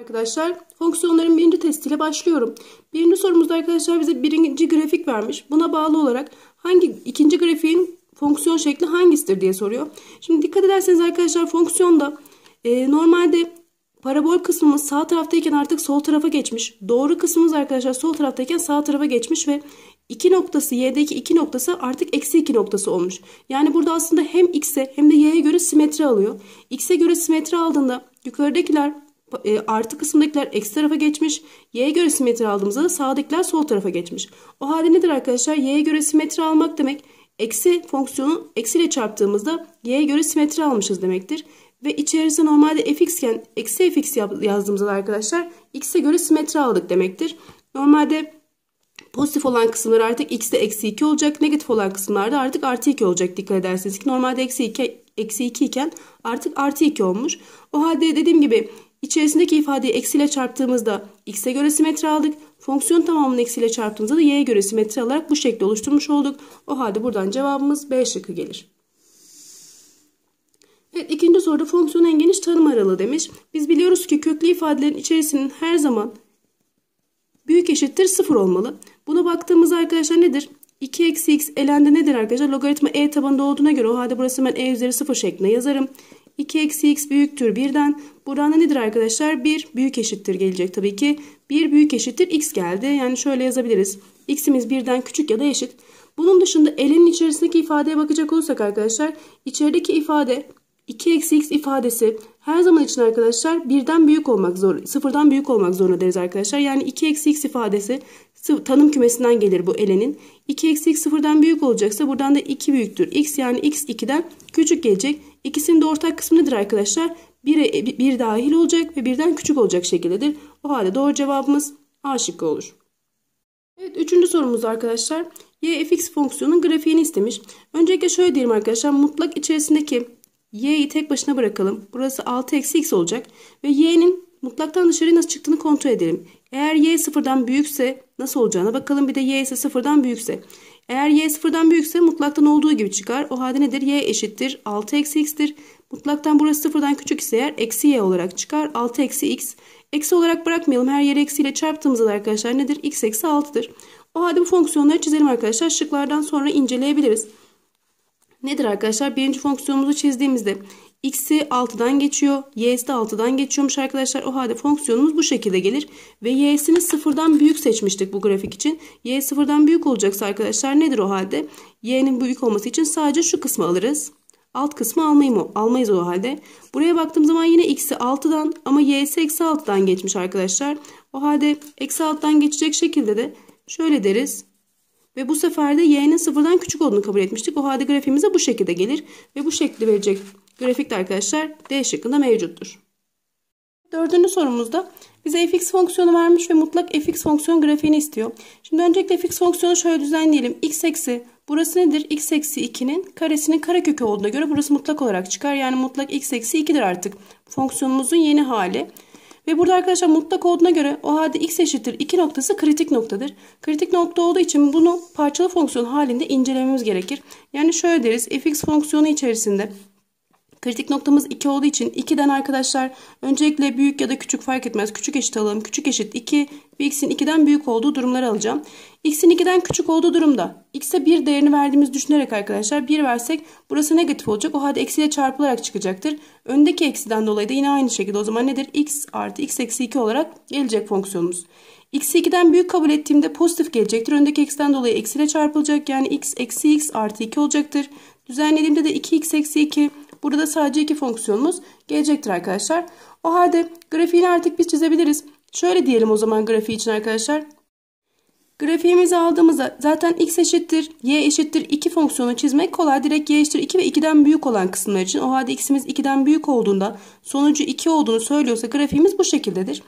Arkadaşlar fonksiyonların birinci testiyle başlıyorum. Birinci sorumuzda arkadaşlar bize birinci grafik vermiş. Buna bağlı olarak hangi ikinci grafiğin fonksiyon şekli hangisidir diye soruyor. Şimdi dikkat ederseniz arkadaşlar fonksiyonda e, normalde parabol kısmımız sağ taraftayken artık sol tarafa geçmiş. Doğru kısmımız arkadaşlar sol taraftayken sağ tarafa geçmiş ve iki noktası y'deki iki noktası artık eksi iki noktası olmuş. Yani burada aslında hem x'e hem de y'ye göre simetri alıyor. X'e göre simetri aldığında yukarıdakiler e, artı kısımdakiler eksi tarafa geçmiş. Y'ye göre simetri aldığımızda da sağdakiler sol tarafa geçmiş. O halde nedir arkadaşlar? Y'ye göre simetri almak demek eksi fonksiyonu eksiyle çarptığımızda y'ye göre simetri almışız demektir. Ve içerisinde normalde f(x)ken eksi fx yazdığımızda da arkadaşlar x'e göre simetri aldık demektir. Normalde pozitif olan kısımlar artık x'de eksi 2 olacak. Negatif olan kısımlarda artık artı 2 olacak dikkat ederseniz ki normalde eksi 2, eksi 2 iken artık artı 2 olmuş. O halde dediğim gibi İçerisindeki ifadeyi eksiyle çarptığımızda x'e göre simetri aldık. Fonksiyon tamamını eksiyle çarptığımızda da y'ye göre simetri alarak bu şekilde oluşturmuş olduk. O halde buradan cevabımız B şıkkı gelir. Evet ikinci soruda fonksiyon en geniş tanım aralığı demiş. Biz biliyoruz ki köklü ifadelerin içerisinin her zaman büyük eşittir sıfır olmalı. Buna baktığımız arkadaşlar nedir? 2 eksi x elende nedir arkadaşlar? Logaritma e tabanında olduğuna göre o halde burası ben e üzeri sıfır şeklinde yazarım. 2 eksi x büyüktür 1'den. Buranın nedir arkadaşlar? 1 büyük eşittir gelecek tabii ki. 1 büyük eşittir x geldi. Yani şöyle yazabiliriz. x'imiz 1'den küçük ya da eşit. Bunun dışında elenin içerisindeki ifadeye bakacak olursak arkadaşlar. içerideki ifade 2 eksi x ifadesi her zaman için arkadaşlar birden büyük olmak zor, sıfırdan büyük olmak zorunda deriz arkadaşlar. Yani 2 eksi x ifadesi tanım kümesinden gelir bu elenin. 2 eksi x sıfırdan büyük olacaksa buradan da 2 büyüktür. x yani x 2'den küçük gelecek. İkisinin de ortak kısmı nedir arkadaşlar? 1'e 1 dahil olacak ve birden küçük olacak şekildedir. O halde doğru cevabımız A şıkkı olur. Evet üçüncü sorumuz arkadaşlar. Y fx fonksiyonun grafiğini istemiş. Öncelikle şöyle diyelim arkadaşlar. Mutlak içerisindeki y'yi tek başına bırakalım. Burası 6 eksi x olacak. Ve y'nin mutlaktan dışarıya nasıl çıktığını kontrol edelim. Eğer y sıfırdan büyükse nasıl olacağına bakalım. Bir de y ise sıfırdan büyükse. Eğer y sıfırdan büyükse mutlaktan olduğu gibi çıkar. O halde nedir? y eşittir. 6 eksi x'tir. Mutlaktan burası sıfırdan küçük ise eğer eksi y olarak çıkar. 6 eksi x. Eksi olarak bırakmayalım. Her yeri eksiyle çarptığımızda arkadaşlar nedir? x eksi 6'dır. O halde bu fonksiyonları çizelim arkadaşlar. Şıklardan sonra inceleyebiliriz nedir arkadaşlar? Birinci fonksiyonumuzu çizdiğimizde x'i 6'dan geçiyor. y'si de 6'dan geçiyormuş arkadaşlar. O halde fonksiyonumuz bu şekilde gelir. Ve y'sini 0'dan büyük seçmiştik bu grafik için. y 0'dan büyük olacaksa arkadaşlar nedir o halde? y'nin büyük olması için sadece şu kısmı alırız. Alt kısmı almayı mı? almayız o halde. Buraya baktığım zaman yine x'i 6'dan ama y'si eksi 6'dan geçmiş arkadaşlar. O halde eksi 6'dan geçecek şekilde de şöyle deriz. Ve bu sefer de y'nin sıfırdan küçük olduğunu kabul etmiştik. O halde grafiğimize bu şekilde gelir. Ve bu şekli verecek grafik de arkadaşlar D şıkkında mevcuttur. Dördüncü sorumuzda bize fx fonksiyonu vermiş ve mutlak fx fonksiyon grafiğini istiyor. Şimdi öncelikle fx fonksiyonu şöyle düzenleyelim. x eksi burası nedir? x eksi 2'nin karesinin karekökü olduğuna göre burası mutlak olarak çıkar. Yani mutlak x eksi 2'dir artık. Fonksiyonumuzun yeni hali. Ve burada arkadaşlar mutlak olduğuna göre o halde x eşittir 2 noktası kritik noktadır. Kritik nokta olduğu için bunu parçalı fonksiyon halinde incelememiz gerekir. Yani şöyle deriz fx fonksiyonu içerisinde Kritik noktamız 2 olduğu için 2'den arkadaşlar öncelikle büyük ya da küçük fark etmez. Küçük eşit alalım. Küçük eşit 2 ve x'in 2'den büyük olduğu durumları alacağım. x'in 2'den küçük olduğu durumda x'e 1 değerini verdiğimiz düşünerek arkadaşlar 1 versek burası negatif olacak. O halde eksiyle çarpılarak çıkacaktır. Öndeki eksiden dolayı da yine aynı şekilde o zaman nedir? x artı x eksi 2 olarak gelecek fonksiyonumuz. X'i 2'den büyük kabul ettiğimde pozitif gelecektir. Öndeki x'den dolayı eksiyle çarpılacak. Yani x eksi x artı 2 olacaktır. Düzenlediğimde de 2x eksi 2 Burada sadece iki fonksiyonumuz gelecektir arkadaşlar. O halde grafiğini artık biz çizebiliriz. Şöyle diyelim o zaman grafiği için arkadaşlar. Grafiğimizi aldığımızda zaten x eşittir, y eşittir 2 fonksiyonu çizmek kolay. Direkt y eşittir 2 ve 2'den büyük olan kısımlar için. O halde x'imiz 2'den büyük olduğunda sonucu 2 olduğunu söylüyorsa grafiğimiz bu şekildedir.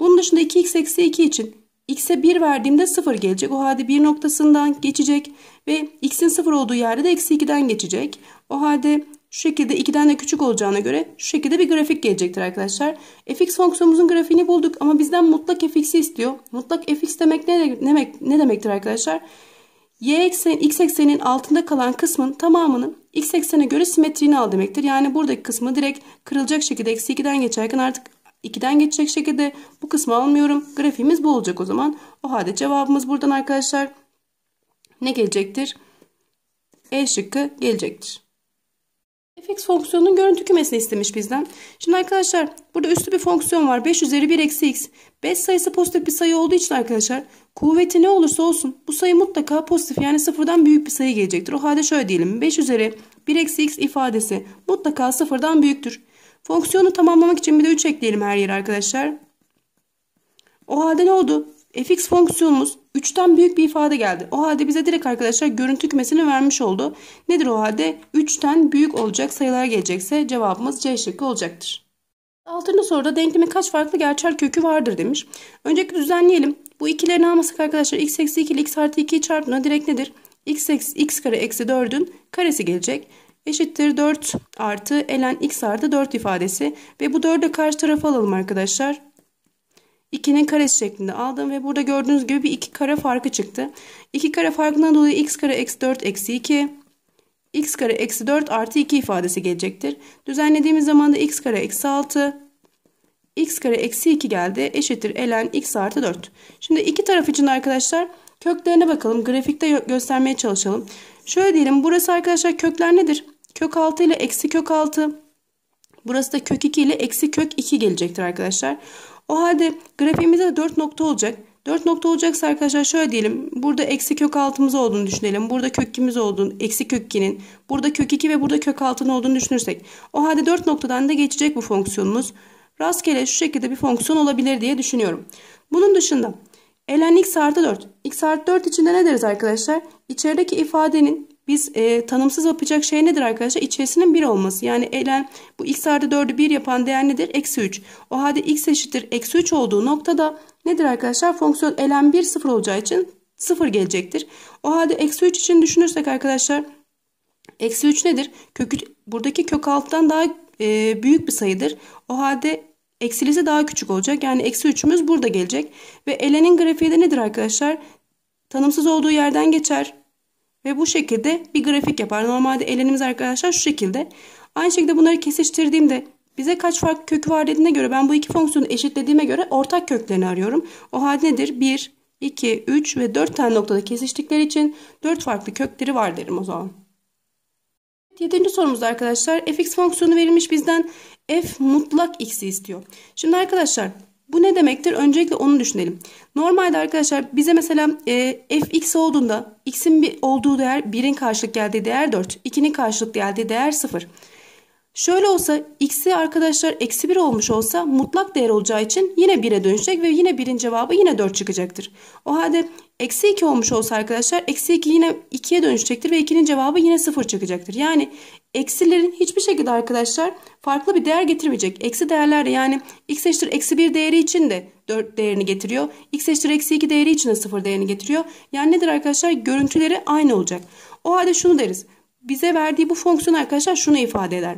Bunun dışında 2x eksi 2 için x'e 1 verdiğimde 0 gelecek. O halde 1 noktasından geçecek ve x'in 0 olduğu yerde de eksi 2'den geçecek. O halde şu şekilde 2'den de küçük olacağına göre şu şekilde bir grafik gelecektir arkadaşlar. fx fonksiyonumuzun grafiğini bulduk ama bizden mutlak fx'i istiyor. Mutlak fx demek ne, demek, ne demektir arkadaşlar? Y eksenin, x eksenin altında kalan kısmın tamamının x eksene göre simetriğini al demektir. Yani buradaki kısmı direkt kırılacak şekilde eksi 2'den geçerken artık 2'den geçecek şekilde bu kısmı almıyorum. Grafiğimiz bu olacak o zaman. O halde cevabımız buradan arkadaşlar ne gelecektir? E şıkkı gelecektir fx fonksiyonunun görüntü kümesini istemiş bizden. Şimdi arkadaşlar burada üstü bir fonksiyon var. 5 üzeri 1 eksi x. 5 sayısı pozitif bir sayı olduğu için arkadaşlar kuvveti ne olursa olsun bu sayı mutlaka pozitif yani sıfırdan büyük bir sayı gelecektir. O halde şöyle diyelim 5 üzeri 1 eksi x ifadesi mutlaka sıfırdan büyüktür. Fonksiyonu tamamlamak için bir de 3 ekleyelim her yere arkadaşlar. O halde ne oldu? fx fonksiyonumuz 3'ten büyük bir ifade geldi. O halde bize direkt arkadaşlar görüntü kümesini vermiş oldu. Nedir o halde? 3'ten büyük olacak sayılara gelecekse cevabımız C şıkkı olacaktır. 6. soruda denklemin kaç farklı gerçel kökü vardır demiş. Önceki düzenleyelim. Bu ikilerini almasak arkadaşlar x eksi 2 ile x artı 2'yi çarptığında direkt nedir? x, eksi, x kare eksi 4'ün karesi gelecek eşittir 4 artı elen x artı 4 ifadesi ve bu 4'e karşı tarafa alalım arkadaşlar. 2'nin karesi şeklinde aldım ve burada gördüğünüz gibi bir 2 kare farkı çıktı. 2 kare farkından dolayı x kare eksi 4 eksi 2 x kare eksi 4 artı 2 ifadesi gelecektir. Düzenlediğimiz zaman da x kare eksi 6 x kare eksi 2 geldi. Eşittir elen x artı 4. Şimdi iki taraf için arkadaşlar köklerine bakalım. Grafikte göstermeye çalışalım. Şöyle diyelim burası arkadaşlar kökler nedir? Kök 6 ile eksi kök 6. Burası da kök 2 ile eksi kök 2 gelecektir arkadaşlar. O halde grafiğimizde 4 nokta olacak. 4 nokta olacaksa arkadaşlar şöyle diyelim. Burada eksi kök altımız olduğunu düşünelim. Burada kökümüz olduğunu, eksi kök 2'nin. Burada kök 2 ve burada kök altının olduğunu düşünürsek. O halde 4 noktadan da geçecek bu fonksiyonumuz. Rastgele şu şekilde bir fonksiyon olabilir diye düşünüyorum. Bunun dışında ln x artı 4. x artı 4 içinde ne deriz arkadaşlar? İçerideki ifadenin biz e, tanımsız yapacak şey nedir arkadaşlar? İçerisinin 1 olması. Yani elen bu x artı 4'ü 1 yapan değer nedir? Eksi 3. O halde x eşittir eksi 3 olduğu noktada nedir arkadaşlar? Fonksiyon elen 1 0 olacağı için 0 gelecektir. O halde eksi 3 için düşünürsek arkadaşlar eksi 3 nedir? Kökü, buradaki kök alttan daha e, büyük bir sayıdır. O halde eksilisi daha küçük olacak. Yani eksi 3'ümüz burada gelecek. Ve elenin grafiği de nedir arkadaşlar? Tanımsız olduğu yerden geçer. Ve bu şekilde bir grafik yapar. Normalde elenimiz arkadaşlar şu şekilde. Aynı şekilde bunları kesiştirdiğimde bize kaç farklı kökü var dediğine göre ben bu iki fonksiyonu eşitlediğime göre ortak köklerini arıyorum. O halde nedir? 1, 2, 3 ve 4 tane noktada kesiştikleri için 4 farklı kökleri var derim o zaman. Yedinci sorumuz arkadaşlar fx fonksiyonu verilmiş bizden f mutlak x'i istiyor. Şimdi arkadaşlar bu ne demektir? Öncelikle onu düşünelim. Normalde arkadaşlar bize mesela e, fx olduğunda x'in bir olduğu değer 1'in karşılık geldiği değer 4. 2'nin karşılık geldiği değer 0. Şöyle olsa x'i arkadaşlar eksi 1 olmuş olsa mutlak değer olacağı için yine 1'e dönüşecek ve yine 1'in cevabı yine 4 çıkacaktır. O halde Eksi 2 olmuş olsa arkadaşlar eksi 2 yine 2'ye dönüşecektir ve 2'nin cevabı yine 0 çıkacaktır. Yani eksilerin hiçbir şekilde arkadaşlar farklı bir değer getirmeyecek. Eksi değerler yani x eşittir eksi 1 değeri için de 4 değerini getiriyor. x eşittir eksi 2 değeri için de 0 değerini getiriyor. Yani nedir arkadaşlar görüntüleri aynı olacak. O halde şunu deriz. Bize verdiği bu fonksiyon arkadaşlar şunu ifade eder.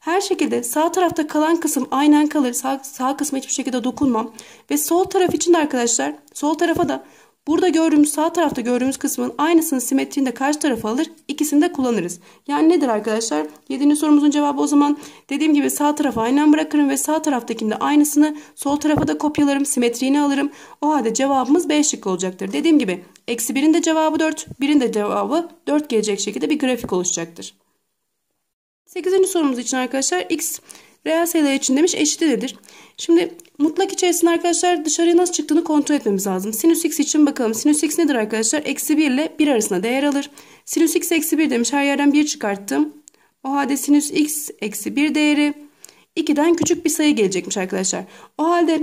Her şekilde sağ tarafta kalan kısım aynen kalır. Sağ, sağ kısma hiçbir şekilde dokunmam. Ve sol taraf için de arkadaşlar sol tarafa da Burada gördüğümüz sağ tarafta gördüğümüz kısmın aynısını simetriğini de karşı tarafa alır. ikisini de kullanırız. Yani nedir arkadaşlar? 7. sorumuzun cevabı o zaman dediğim gibi sağ tarafa aynen bırakırım ve sağ taraftakinde aynısını sol tarafa da kopyalarım. Simetriğini alırım. O halde cevabımız B şıkkı olacaktır. Dediğim gibi eksi 1'in de cevabı 4. 1'in de cevabı 4 gelecek şekilde bir grafik oluşacaktır. 8. sorumuz için arkadaşlar x Reel sayılar için demiş eşitlidir. Şimdi mutlak içerisinde arkadaşlar dışarıya nasıl çıktığını kontrol etmemiz lazım. Sinüs x için bakalım. Sinüs x nedir arkadaşlar? Eksi 1 ile 1 arasında değer alır. Sinüs x eksi 1 demiş. Her yerden 1 çıkarttım. O halde sinüs x eksi 1 değeri 2'den küçük bir sayı gelecekmiş arkadaşlar. O halde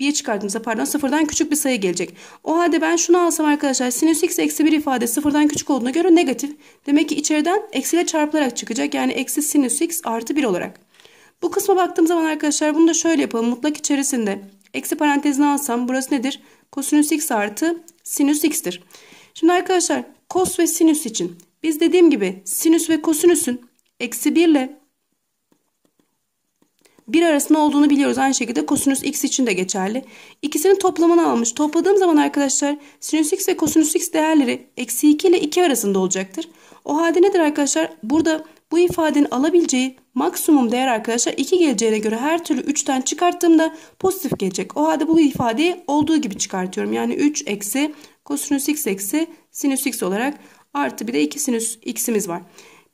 1'e çıkarttığımızda pardon sıfırdan küçük bir sayı gelecek. O halde ben şunu alsam arkadaşlar sinüs x eksi 1 ifade sıfırdan küçük olduğuna göre negatif. Demek ki içeriden eksiyle çarpılarak çıkacak. Yani eksi sinüs x artı 1 olarak. Bu kısma baktığım zaman arkadaşlar bunu da şöyle yapalım. Mutlak içerisinde eksi parantezini alsam burası nedir? Kosinüs x artı sinüs x'tir. Şimdi arkadaşlar kos ve sinüs için biz dediğim gibi sinüs ve kosinüsün eksi 1 ile 1 arasında olduğunu biliyoruz. Aynı şekilde kosinüs x için de geçerli. İkisinin toplamını almış. Topladığım zaman arkadaşlar sinüs x ve kosinüs x değerleri eksi 2 ile 2 arasında olacaktır. O halde nedir arkadaşlar? Burada bu ifadenin alabileceği maksimum değer arkadaşlar 2 geleceğine göre her türlü 3'ten çıkarttığımda pozitif gelecek. O halde bu ifadeyi olduğu gibi çıkartıyorum. Yani 3 eksi kosinüs x eksi sinüs x olarak artı bir de 2 sinüs x'imiz var.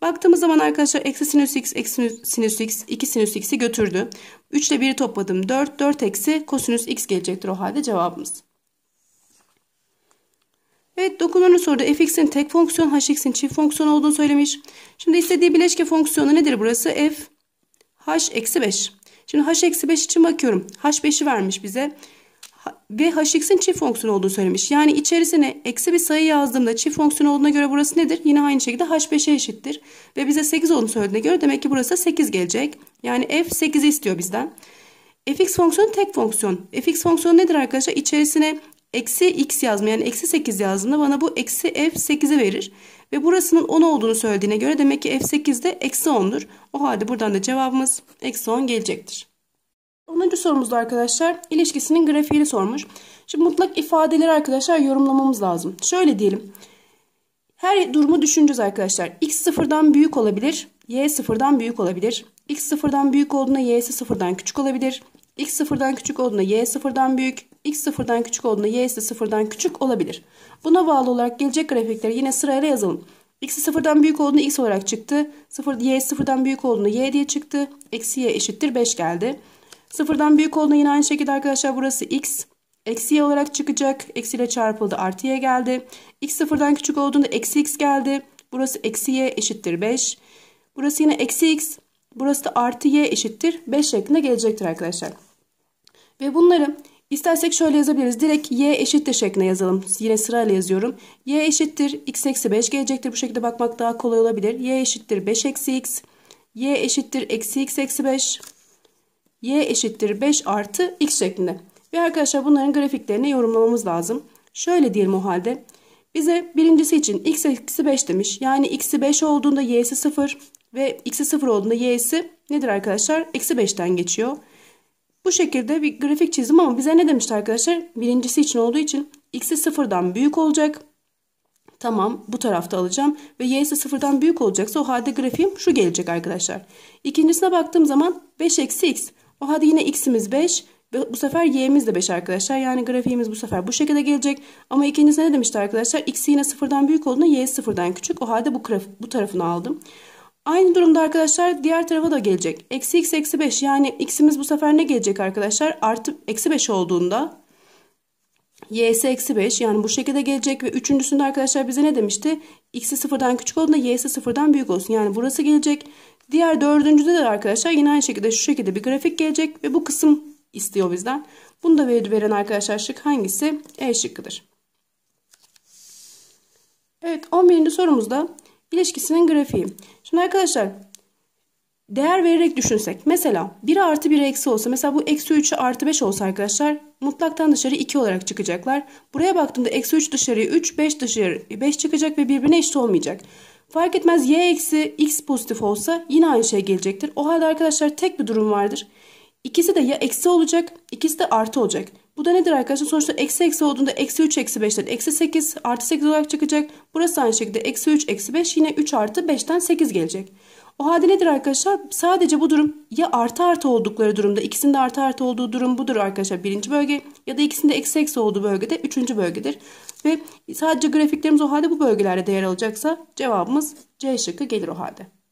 Baktığımız zaman arkadaşlar eksi sinüs x eksi sinüs x 2 sinüs x'i götürdü. 3 ile 1'i topladım 4 4 eksi kosinüs x gelecektir o halde cevabımız. Evet dokunanı sordu. fx'in tek fonksiyon, hx'in çift fonksiyon olduğunu söylemiş. Şimdi istediği bileşke fonksiyonu nedir burası? f h eksi 5. Şimdi h eksi 5 için bakıyorum. h 5'i vermiş bize. Ve hx'in çift fonksiyon olduğunu söylemiş. Yani içerisine eksi bir sayı yazdığımda çift fonksiyon olduğuna göre burası nedir? Yine aynı şekilde h 5'e eşittir. Ve bize 8 olduğunu söylediğine göre demek ki burası 8 gelecek. Yani f 8'i istiyor bizden. fx fonksiyonu tek fonksiyon. fx fonksiyonu nedir arkadaşlar? İçerisine eksi x yazma yani eksi 8 yazdığımda bana bu eksi f8'i verir. Ve burasının 10 olduğunu söylediğine göre demek ki f8 de eksi 10'dur. O halde buradan da cevabımız eksi 10 gelecektir. 10. sorumuzda arkadaşlar ilişkisinin grafiğini sormuş. Şimdi mutlak ifadeleri arkadaşlar yorumlamamız lazım. Şöyle diyelim. Her durumu düşüneceğiz arkadaşlar. X sıfırdan büyük olabilir. Y sıfırdan büyük olabilir. X sıfırdan büyük olduğunda Y'si sıfırdan küçük olabilir x sıfırdan küçük olduğunda y sıfırdan büyük, x sıfırdan küçük olduğunda y ise sıfırdan küçük olabilir. Buna bağlı olarak gelecek grafikleri yine sırayla yazalım. X sıfırdan büyük olduğunda x olarak çıktı. Sıfır, y sıfırdan büyük olduğunda y diye çıktı. Eksi y eşittir 5 geldi. Sıfırdan büyük olduğunda yine aynı şekilde arkadaşlar burası x. Eksi y olarak çıkacak. Eksi ile çarpıldı artı y geldi. X sıfırdan küçük olduğunda eksi x geldi. Burası eksi y eşittir 5. Burası yine eksi x. Burası da artı y eşittir 5 şeklinde gelecektir arkadaşlar. Ve bunları istersek şöyle yazabiliriz. Direkt y eşittir şeklinde yazalım. Yine sırayla yazıyorum. y eşittir x eksi 5 gelecektir. Bu şekilde bakmak daha kolay olabilir. y eşittir 5 eksi x. y eşittir eksi x eksi 5. y eşittir 5 artı x şeklinde. Ve arkadaşlar bunların grafiklerini yorumlamamız lazım. Şöyle diyelim o halde. Bize birincisi için x eksi 5 demiş. Yani x'i 5 olduğunda y'si 0 ve x'i 0 olduğunda y'si nedir arkadaşlar? Eksi 5'ten geçiyor. Bu şekilde bir grafik çizdim ama bize ne demişti arkadaşlar? Birincisi için olduğu için x'i sıfırdan büyük olacak. Tamam bu tarafta alacağım ve y'si sıfırdan büyük olacaksa o halde grafiğim şu gelecek arkadaşlar. İkincisine baktığım zaman 5 eksi x. O halde yine x'imiz 5 ve bu sefer y'miz de 5 arkadaşlar. Yani grafiğimiz bu sefer bu şekilde gelecek. Ama ikincisine ne demişti arkadaşlar? x yine sıfırdan büyük olduğunda y sıfırdan küçük. O halde bu, bu tarafını aldım. Aynı durumda arkadaşlar diğer tarafa da gelecek. Eksi x eksi 5 yani x'imiz bu sefer ne gelecek arkadaşlar? Artı eksi 5 olduğunda y'si eksi 5 yani bu şekilde gelecek ve üçüncüsünde arkadaşlar bize ne demişti? x'i sıfırdan küçük olduğunda y'si sıfırdan büyük olsun. Yani burası gelecek. Diğer dördüncüde de arkadaşlar yine aynı şekilde şu şekilde bir grafik gelecek ve bu kısım istiyor bizden. Bunu da veren arkadaşlar şık hangisi? E şıkkıdır. Evet 11. sorumuzda ilişkisinin grafiği. Şimdi arkadaşlar değer vererek düşünsek. Mesela 1 artı 1 eksi olsa mesela bu eksi 3'ü artı 5 olsa arkadaşlar mutlaktan dışarı 2 olarak çıkacaklar. Buraya baktığımda eksi 3 dışarıya 3 5 dışarı 5 çıkacak ve birbirine eşit olmayacak. Fark etmez y eksi x pozitif olsa yine aynı şey gelecektir. O halde arkadaşlar tek bir durum vardır. İkisi de ya eksi olacak ikisi de artı olacak. Bu da nedir arkadaşlar? Sonuçta eksi eksi olduğunda eksi 3 eksi 5'ten eksi 8 artı 8 olarak çıkacak. Burası aynı şekilde eksi 3 eksi 5 yine 3 artı 5'ten 8 gelecek. O halde nedir arkadaşlar? Sadece bu durum ya artı artı oldukları durumda ikisinde artı artı olduğu durum budur arkadaşlar birinci bölge ya da ikisinde eksi eksi olduğu bölgede üçüncü bölgedir. Ve sadece grafiklerimiz o halde bu bölgelerde değer alacaksa cevabımız C şıkkı gelir o halde.